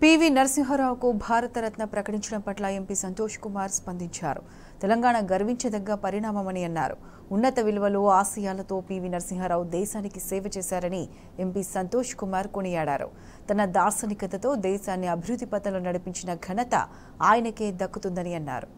PV నరసింహారావుకు Bharat Ratna ప్రకటించడం పట్ల MP Santosh Kumar స్పందించారు తెలంగాణ గర్వించదగ్గ పరిణామమని అన్నారు ఉన్నత విలువలు ఆశయాలతో పివి నరసింహారావు దేశానికి సేవ చేశారని ఎంపీ సంతోష్ కుమార్ కొనియాడారు తన దార్శనికతతో దేశాన్ని అభివృద్ధి పథంలో నడిపించిన ఘనత ఆయనకే దక్కుతుందని అన్నారు